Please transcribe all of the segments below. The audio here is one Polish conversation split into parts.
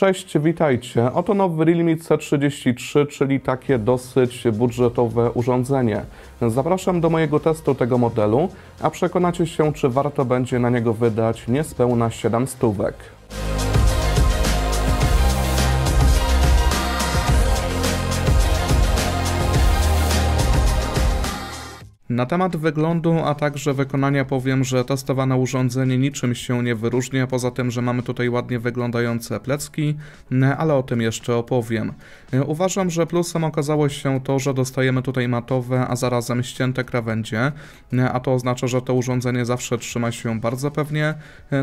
Cześć, witajcie. Oto nowy Realme C33, czyli takie dosyć budżetowe urządzenie. Zapraszam do mojego testu tego modelu, a przekonacie się, czy warto będzie na niego wydać niespełna 7 stówek. Na temat wyglądu, a także wykonania powiem, że testowane urządzenie niczym się nie wyróżnia, poza tym, że mamy tutaj ładnie wyglądające plecki, no, ale o tym jeszcze opowiem. Uważam, że plusem okazało się to, że dostajemy tutaj matowe, a zarazem ścięte krawędzie, a to oznacza, że to urządzenie zawsze trzyma się bardzo pewnie,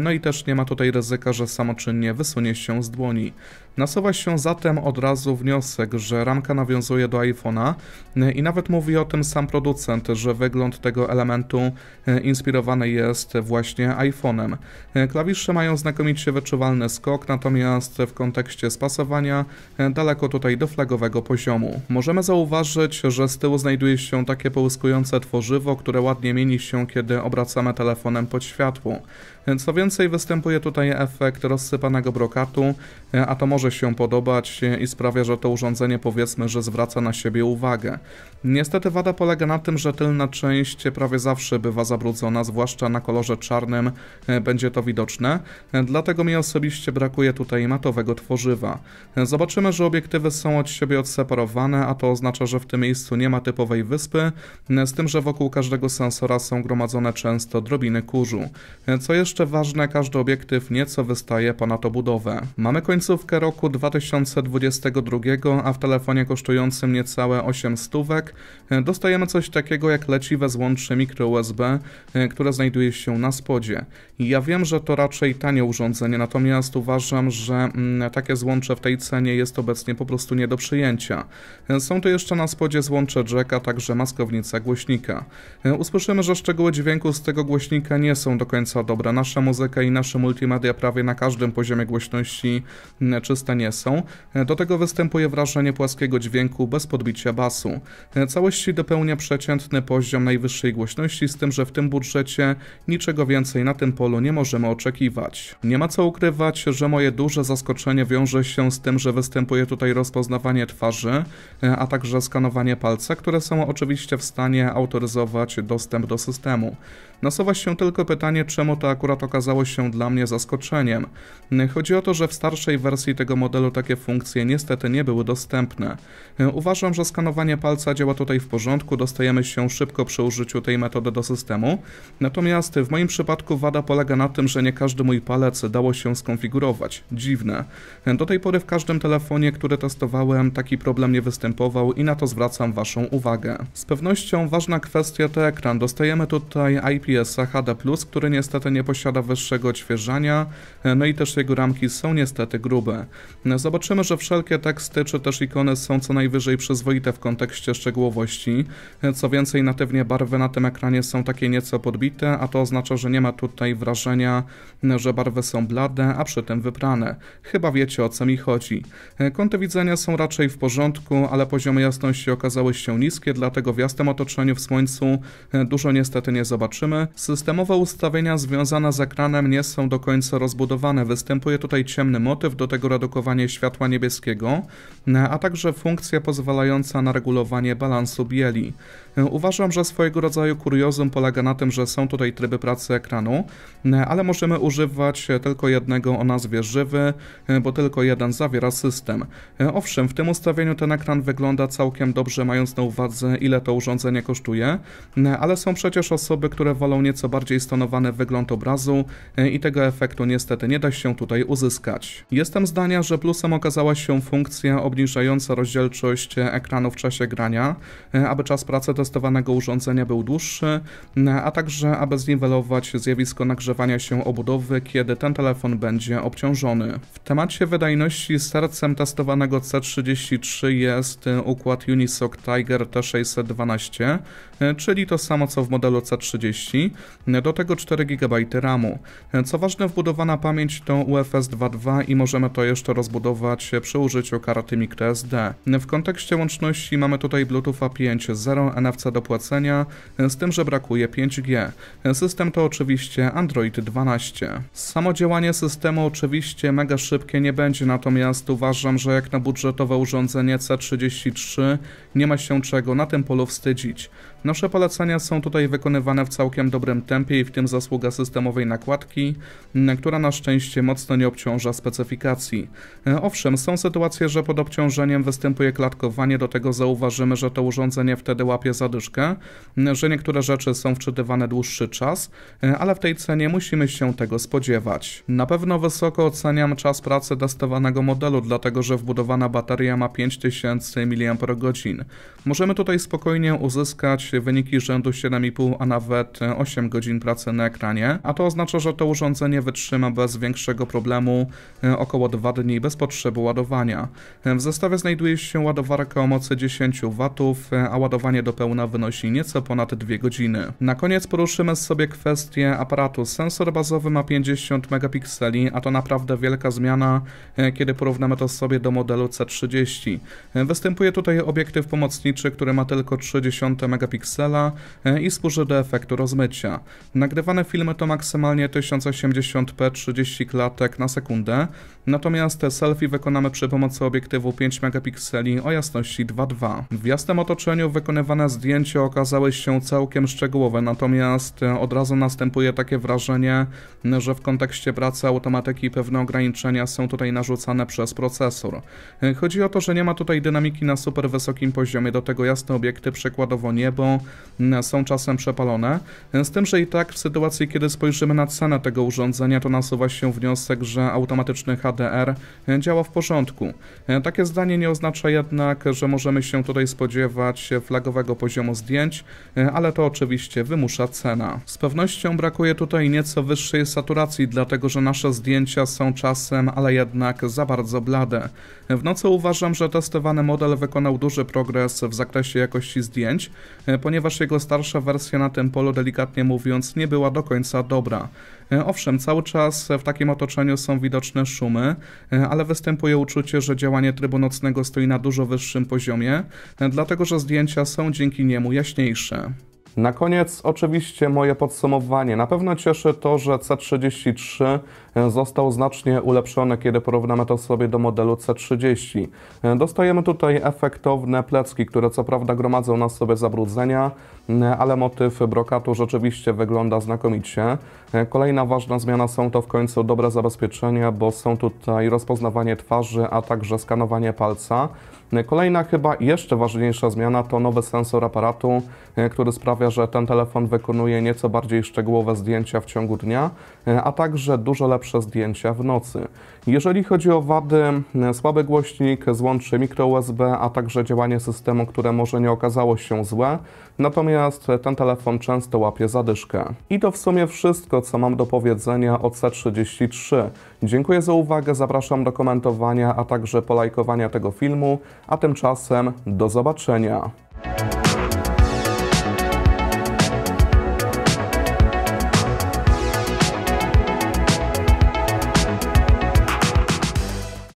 no i też nie ma tutaj ryzyka, że samoczynnie wysunie się z dłoni. Nasuwa się zatem od razu wniosek, że ramka nawiązuje do iPhone'a y, i nawet mówi o tym sam producent, że wygląd tego elementu y, inspirowany jest właśnie iPhone'em. Y, klawisze mają znakomicie wyczuwalny skok, natomiast w kontekście spasowania daleko tutaj do flagowego poziomu. Możemy zauważyć, że z tyłu znajduje się takie połyskujące tworzywo, które ładnie mieni się, kiedy obracamy telefonem pod światło. Co więcej, występuje tutaj efekt rozsypanego brokatu, a to może może się podobać i sprawia, że to urządzenie powiedzmy, że zwraca na siebie uwagę. Niestety wada polega na tym, że tylna część prawie zawsze bywa zabrudzona, zwłaszcza na kolorze czarnym e, będzie to widoczne, e, dlatego mi osobiście brakuje tutaj matowego tworzywa. E, zobaczymy, że obiektywy są od siebie odseparowane, a to oznacza, że w tym miejscu nie ma typowej wyspy, z tym, że wokół każdego sensora są gromadzone często drobiny kurzu. Co jeszcze ważne, każdy obiektyw nieco wystaje ponad obudowę. Mamy końcówkę roku roku 2022, a w telefonie kosztującym niecałe 8 stówek e, dostajemy coś takiego jak leciwe złącze mikro USB, e, które znajduje się na spodzie. Ja wiem, że to raczej tanie urządzenie, natomiast uważam, że mm, takie złącze w tej cenie jest obecnie po prostu nie do przyjęcia. E, są to jeszcze na spodzie złącze jacka, także maskownica głośnika. Usłyszymy, że szczegóły dźwięku z tego głośnika nie są do końca dobre. Nasza muzyka i nasze multimedia prawie na każdym poziomie głośności mm, czysto nie są, do tego występuje wrażenie płaskiego dźwięku bez podbicia basu. Całości dopełnia przeciętny poziom najwyższej głośności, z tym, że w tym budżecie niczego więcej na tym polu nie możemy oczekiwać. Nie ma co ukrywać, że moje duże zaskoczenie wiąże się z tym, że występuje tutaj rozpoznawanie twarzy, a także skanowanie palca, które są oczywiście w stanie autoryzować dostęp do systemu. Nasuwa się tylko pytanie, czemu to akurat okazało się dla mnie zaskoczeniem. Chodzi o to, że w starszej wersji tego tego modelu takie funkcje niestety nie były dostępne. E, uważam, że skanowanie palca działa tutaj w porządku, dostajemy się szybko przy użyciu tej metody do systemu. Natomiast w moim przypadku wada polega na tym, że nie każdy mój palec dało się skonfigurować. Dziwne. E, do tej pory w każdym telefonie, który testowałem, taki problem nie występował i na to zwracam Waszą uwagę. Z pewnością ważna kwestia to ekran. Dostajemy tutaj IPS-a HD+, który niestety nie posiada wyższego odświeżania, e, no i też jego ramki są niestety grube. No, zobaczymy, że wszelkie teksty czy też ikony są co najwyżej przyzwoite w kontekście szczegółowości. Co więcej, natywnie barwy na tym ekranie są takie nieco podbite, a to oznacza, że nie ma tutaj wrażenia, że barwy są blade, a przy tym wyprane. Chyba wiecie o co mi chodzi. Kąty widzenia są raczej w porządku, ale poziomy jasności okazały się niskie, dlatego w jasnym otoczeniu w słońcu dużo niestety nie zobaczymy. Systemowe ustawienia związane z ekranem nie są do końca rozbudowane. Występuje tutaj ciemny motyw, do tego produkowanie światła niebieskiego, e, a także funkcja pozwalająca na regulowanie balansu bieli. E, uważam, że swojego rodzaju kuriozum polega na tym, że są tutaj tryby pracy ekranu, e, ale możemy używać tylko jednego o nazwie żywy, bo tylko jeden zawiera system. Owszem, w tym ustawieniu ten ekran wygląda całkiem dobrze, mając na uwadze ile to urządzenie kosztuje, ale są przecież osoby, które wolą nieco bardziej stonowany wygląd obrazu i tego efektu niestety nie da się tutaj uzyskać. Jestem zdania, że plusem okazała się funkcja obniżająca rozdzielczość ekranu w czasie grania, aby czas pracy testowanego urządzenia był dłuższy, a także aby zniwelować zjawisko nagrzewania się obudowy, kiedy ten telefon będzie obciążony. W temacie wydajności sercem testowanego C33 jest układ Unisoc Tiger T612, czyli to samo co w modelu C30, do tego 4 GB RAMu. Co ważne, wbudowana pamięć to UFS 2.2 i możemy to jeszcze to rozbudować e, przy użyciu karty microSD. W kontekście łączności mamy tutaj Bluetooth 5.0 NFC do płacenia, e, z tym, że brakuje 5G. E, system to oczywiście Android 12. Samo działanie systemu oczywiście mega szybkie nie będzie, natomiast uważam, że jak na budżetowe urządzenie C33 nie ma się czego na tym polu wstydzić. Nasze polecenia są tutaj wykonywane w całkiem dobrym tempie i w tym zasługa systemowej nakładki, która na szczęście mocno nie obciąża specyfikacji. E, owszem, są sytuacje, że pod obciążeniem występuje klatkowanie, do tego zauważymy, że to urządzenie wtedy łapie zadyszkę, że niektóre rzeczy są wczytywane dłuższy czas, e, ale w tej cenie musimy się tego spodziewać. Na pewno wysoko oceniam czas pracy testowanego modelu, dlatego że wbudowana bateria ma 5000 mAh. Możemy tutaj spokojnie uzyskać wyniki rzędu 7,5, a nawet 8 e, godzin pracy na ekranie, a to oznacza, że to urządzenie wytrzyma bez większego problemu e, około 2 dni bez potrzeby ładowania. E, w zestawie znajduje się ładowarka o mocy 10 W, a ładowanie do pełna wynosi nieco ponad 2 godziny. Na koniec poruszymy sobie kwestię aparatu. Sensor bazowy ma 50 megapikseli, a to naprawdę wielka zmiana, kiedy porównamy to sobie do modelu C30. Występuje tutaj obiektyw pomocniczy, który ma tylko 30 megapikseli, megapiksela e, i służy do efektu rozmycia. Nagrywane filmy to maksymalnie 1080p 30 klatek na sekundę, natomiast selfie wykonamy przy pomocy obiektywu 5 megapikseli o jasności 2.2. W jasnym otoczeniu wykonywane zdjęcia okazały się całkiem szczegółowe, natomiast od razu następuje takie wrażenie, że w kontekście pracy automatyki pewne ograniczenia są tutaj narzucane przez procesor. E, chodzi o to, że nie ma tutaj dynamiki na super wysokim poziomie, do tego jasne obiekty, przykładowo niebo, E, są, czasem przepalone. Z tym, że i tak w sytuacji, kiedy spojrzymy na cenę tego urządzenia, to nasuwa się wniosek, że automatyczny HDR działa w porządku. E, takie zdanie nie oznacza jednak, że możemy się tutaj spodziewać flagowego poziomu zdjęć, e, ale to oczywiście wymusza cena. Z pewnością brakuje tutaj nieco wyższej saturacji, dlatego że nasze zdjęcia są czasem, ale jednak za bardzo blade. W nocy uważam, że testowany model wykonał duży progres w zakresie jakości zdjęć, ponieważ jego starsza wersja na tym polu, delikatnie mówiąc, nie była do końca dobra. E, owszem, cały czas w takim otoczeniu są widoczne szumy, e, ale występuje uczucie, że działanie trybu nocnego stoi na dużo wyższym poziomie, e, dlatego że zdjęcia są dzięki niemu jaśniejsze. Na koniec oczywiście moje podsumowanie. Na pewno cieszy to, że C33 e, został znacznie ulepszony, kiedy porównamy to sobie do modelu C30. E, dostajemy tutaj efektowne plecki, które co prawda gromadzą na sobie zabrudzenia, ale motyw brokatu rzeczywiście wygląda znakomicie. E, kolejna ważna zmiana są to w końcu dobre zabezpieczenia, bo są tutaj rozpoznawanie twarzy, a także skanowanie palca. E, kolejna chyba jeszcze ważniejsza zmiana to nowy sensor aparatu, e, który sprawia, że ten telefon wykonuje nieco bardziej szczegółowe zdjęcia w ciągu dnia, a także dużo lepsze zdjęcia w nocy. Jeżeli chodzi o wady, słaby głośnik, złączy mikro USB, a także działanie systemu, które może nie okazało się złe, Natomiast ten telefon często łapie zadyszkę. I to w sumie wszystko, co mam do powiedzenia o C33. Dziękuję za uwagę, zapraszam do komentowania, a także polajkowania tego filmu, a tymczasem do zobaczenia.